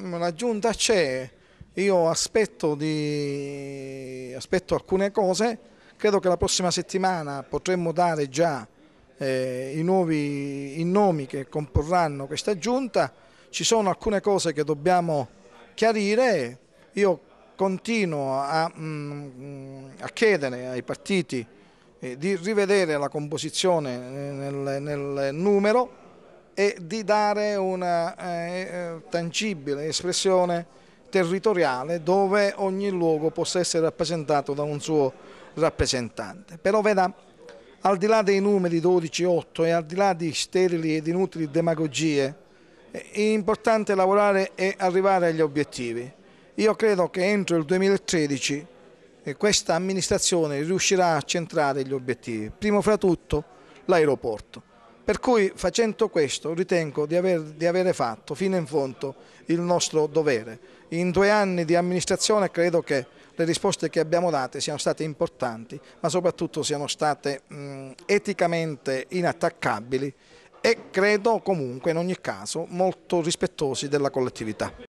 La giunta c'è, io aspetto, di... aspetto, alcune cose, credo che la prossima settimana potremmo dare già eh, i nuovi i nomi che comporranno questa giunta, ci sono alcune cose che dobbiamo chiarire, io continuo a, mh, mm, a chiedere ai partiti eh, di rivedere la composizione eh, nel, nel numero e di dare una eh, eh, tangibile espressione territoriale dove ogni luogo possa essere rappresentato da un suo rappresentante. Però veda, al di là dei numeri 12-8 e al di là di sterili ed inutili demagogie, è importante lavorare e arrivare agli obiettivi. Io credo che entro il 2013 eh, questa amministrazione riuscirà a centrare gli obiettivi, primo fra tutto l'aeroporto. Per cui facendo questo ritengo di, aver, di avere fatto fino in fondo il nostro dovere. In due anni di amministrazione credo che le risposte che abbiamo date siano state importanti, ma soprattutto siano state mh, eticamente inattaccabili e credo comunque in ogni caso molto rispettosi della collettività.